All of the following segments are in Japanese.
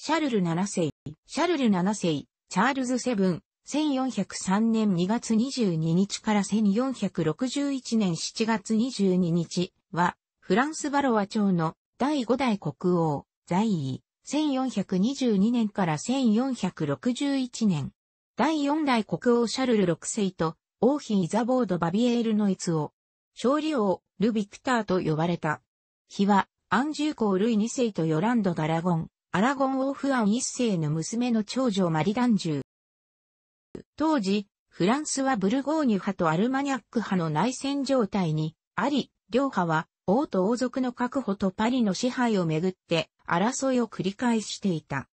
シャルル7世、シャルル7世、チャールズ7、1403年2月22日から1461年7月22日は、フランスバロワ朝の第5代国王、在位、1422年から1461年。第4代国王シャルル6世と、王妃イザボード・バビエールのツを、勝利王、ル・ビクターと呼ばれた。日は、アンジュー公ルイ2世とヨランド・ガラゴン、アラゴン王フアン一世の娘の長女マリダンジュ。当時、フランスはブルゴーニュ派とアルマニャック派の内戦状態にあり、両派は王と王族の確保とパリの支配をめぐって争いを繰り返していた。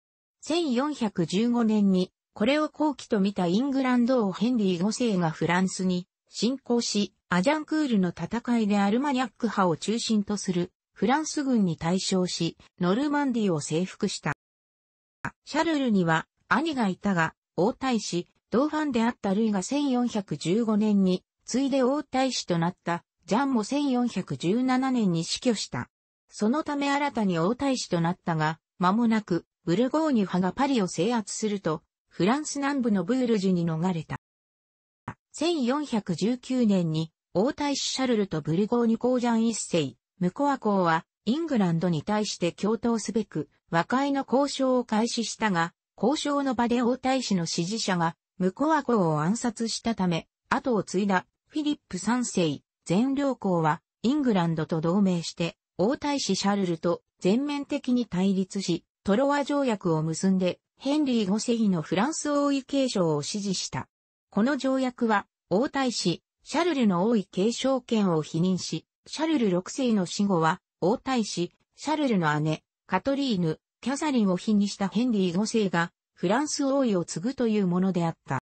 1415年にこれを後期と見たイングランド王ヘンリー五世がフランスに侵攻し、アジャンクールの戦いでアルマニャック派を中心とするフランス軍に対象し、ノルマンディを征服した。シャルルには兄がいたが、王太子、同ンであったルイが1415年に、次いで王太子となったジャンも1417年に死去した。そのため新たに王太子となったが、間もなく、ブルゴーニュ派がパリを制圧すると、フランス南部のブールジュに逃れた。1419年に、王太子シャルルとブルゴーニュ公ジャン一世、ムコア公は、イングランドに対して共闘すべく、和解の交渉を開始したが、交渉の場で王太子の支持者が、ムコア公を暗殺したため、後を継いだフィリップ3世、全領公は、イングランドと同盟して、王太子シャルルと全面的に対立し、トロワ条約を結んで、ヘンリー5世のフランス王位継承を支持した。この条約は、王太子、シャルルの王位継承権を否認し、シャルル6世の死後は、王太子、シャルルの姉、カトリーヌ、キャサリンを妃にしたヘンリー5世が、フランス王位を継ぐというものであった。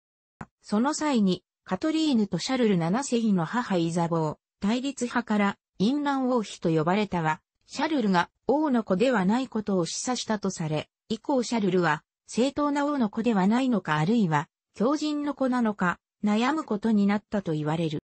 その際に、カトリーヌとシャルル7世の母イザボー、対立派から、インラン王妃と呼ばれたが、シャルルが王の子ではないことを示唆したとされ、以降シャルルは、正当な王の子ではないのかあるいは、狂人の子なのか、悩むことになったと言われる。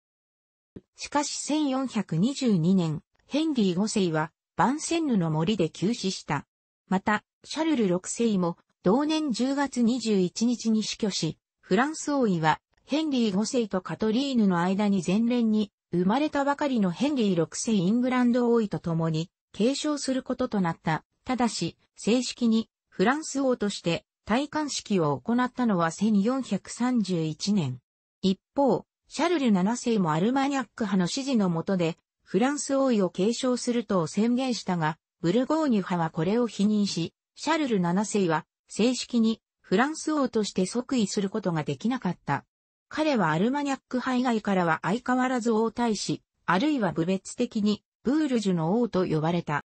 しかし1422年、ヘンリー5世は、バンセンヌの森で急死した。また、シャルル6世も、同年10月21日に死去し、フランス王位は、ヘンリー5世とカトリーヌの間に前年に、生まれたばかりのヘンリー6世イングランド王位と共に、継承することとなった。ただし、正式に、フランス王として、戴冠式を行ったのは1431年。一方、シャルル7世もアルマニャック派の支持のもとで、フランス王位を継承すると宣言したが、ブルゴーニュ派はこれを否認し、シャルル7世は正式にフランス王として即位することができなかった。彼はアルマニャック派以外からは相変わらず王大使、あるいは部別的にブールジュの王と呼ばれた。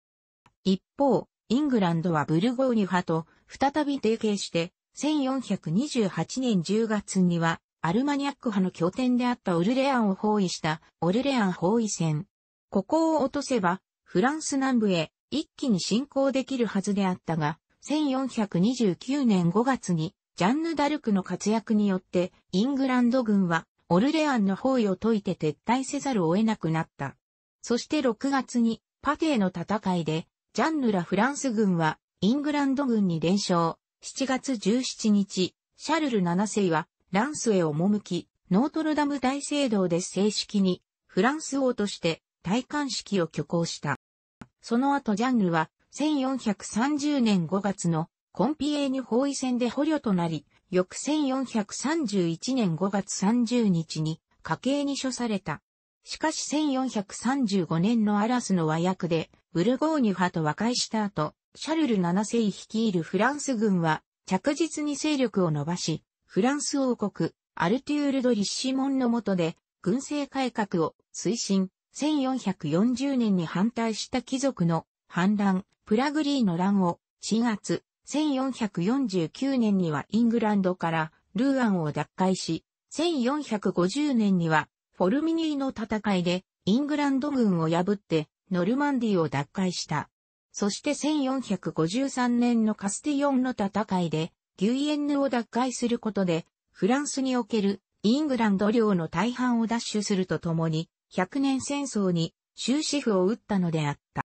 一方、イングランドはブルゴーニュ派と再び提携して、1428年10月にはアルマニャック派の拠点であったオルレアンを包囲したオルレアン包囲戦。ここを落とせば、フランス南部へ一気に進攻できるはずであったが、1429年5月にジャンヌ・ダルクの活躍によってイングランド軍はオルレアンの包囲を解いて撤退せざるを得なくなった。そして6月にパテーの戦いでジャンヌらフランス軍はイングランド軍に連勝。7月17日、シャルル7世はランスへ赴き、ノートルダム大聖堂で正式にフランス王として戴冠式を挙行した。その後ジャンヌは1430年5月のコンピエーニュ包囲戦で捕虜となり、翌1431年5月30日に家計に処された。しかし1435年のアラスの和訳でブルゴーニュ派と和解した後、シャルル7世率いるフランス軍は着実に勢力を伸ばし、フランス王国、アルテュール・ド・リッシモンの下で、軍政改革を推進、1440年に反対した貴族の反乱、プラグリーの乱を、4月、1449年にはイングランドからルーアンを奪回し、1450年にはフォルミニーの戦いでイングランド軍を破ってノルマンディを奪回した。そして1453年のカスティヨンの戦いでギュイエンヌを奪回することで、フランスにおけるイングランド領の大半を奪取するとともに、100年戦争に終止符を打ったのであった。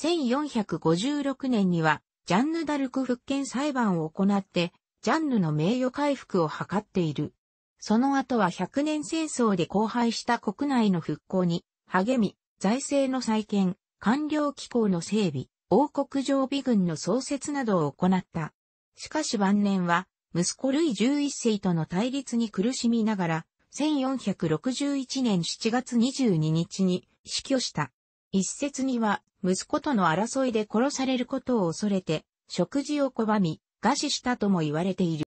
1456年には、ジャンヌ・ダルク復権裁判を行って、ジャンヌの名誉回復を図っている。その後は100年戦争で荒廃した国内の復興に励み、財政の再建、官僚機構の整備、王国常備軍の創設などを行った。しかし晩年は、息子ルイ11世との対立に苦しみながら、1461年7月22日に死去した。一説には、息子との争いで殺されることを恐れて、食事を拒み、餓死したとも言われている。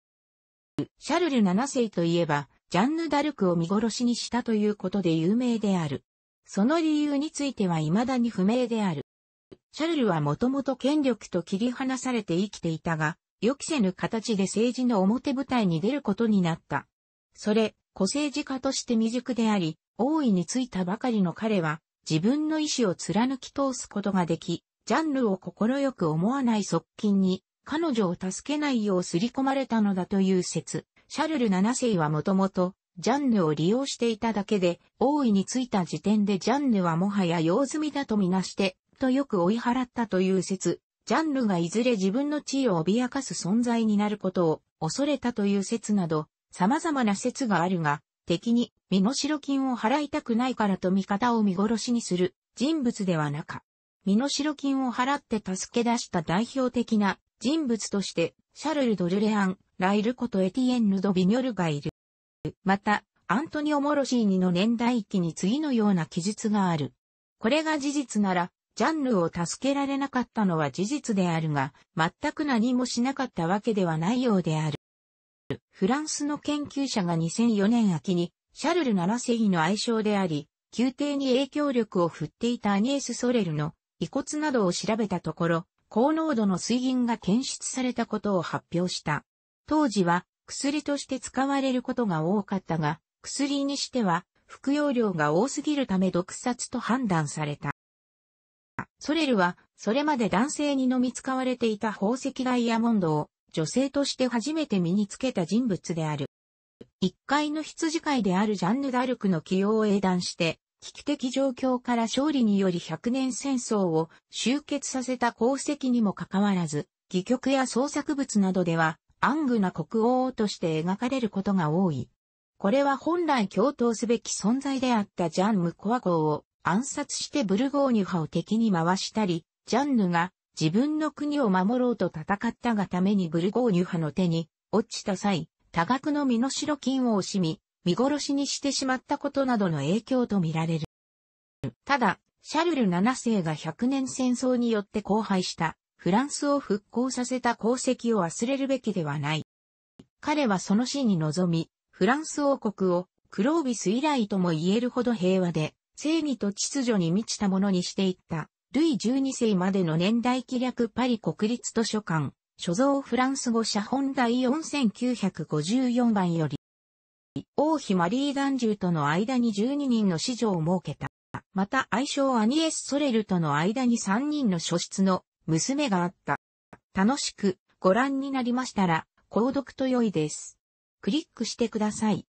シャルル7世といえば、ジャンヌ・ダルクを見殺しにしたということで有名である。その理由については未だに不明である。シャルルはもともと権力と切り離されて生きていたが、予期せぬ形で政治の表舞台に出ることになった。それ、個政治家として未熟であり、大いについたばかりの彼は、自分の意志を貫き通すことができ、ジャンルを快く思わない側近に、彼女を助けないようすり込まれたのだという説。シャルル7世はもともと、ジャンヌを利用していただけで、大いについた時点でジャンヌはもはや用済みだとみなして、とよく追い払ったという説。ジャンルがいずれ自分の地位を脅かす存在になることを恐れたという説など、様々な説があるが、敵に身代金を払いたくないからと味方を見殺しにする人物ではなか、身代金を払って助け出した代表的な人物として、シャルル・ドルレアン、ライルことエティエンヌ・ド・ビニョルがいる。また、アントニオ・モロシーニの年代記に次のような記述がある。これが事実なら、ジャンヌを助けられなかったのは事実であるが、全く何もしなかったわけではないようである。フランスの研究者が2004年秋に、シャルル7世の愛称であり、宮廷に影響力を振っていたアニエス・ソレルの遺骨などを調べたところ、高濃度の水銀が検出されたことを発表した。当時は薬として使われることが多かったが、薬にしては服用量が多すぎるため毒殺と判断された。ソレルは、それまで男性に飲み使われていた宝石ダイヤモンドを、女性として初めて身につけた人物である。一階の羊飼いであるジャンヌ・ダルクの起用を英断して、危機的状況から勝利により100年戦争を終結させた功績にもかかわらず、戯曲や創作物などでは、アングな国王として描かれることが多い。これは本来共闘すべき存在であったジャン・ムコア号を暗殺してブルゴーニュ派を敵に回したり、ジャンヌが自分の国を守ろうと戦ったがためにブルゴーニュ派の手に落ちた際、多額の身代金を惜しみ、見殺しにしてしまったことなどの影響とみられる。ただ、シャルル7世が100年戦争によって荒廃したフランスを復興させた功績を忘れるべきではない。彼はその死に臨み、フランス王国をクロービス以来とも言えるほど平和で正義と秩序に満ちたものにしていった、ルイ12世までの年代記略パリ国立図書館、所蔵フランス語写本第4954番より、王妃マリー・ダンジューとの間に12人の子女を設けた。また愛称アニエス・ソレルとの間に3人の書室の娘があった。楽しくご覧になりましたら、購読と良いです。クリックしてください。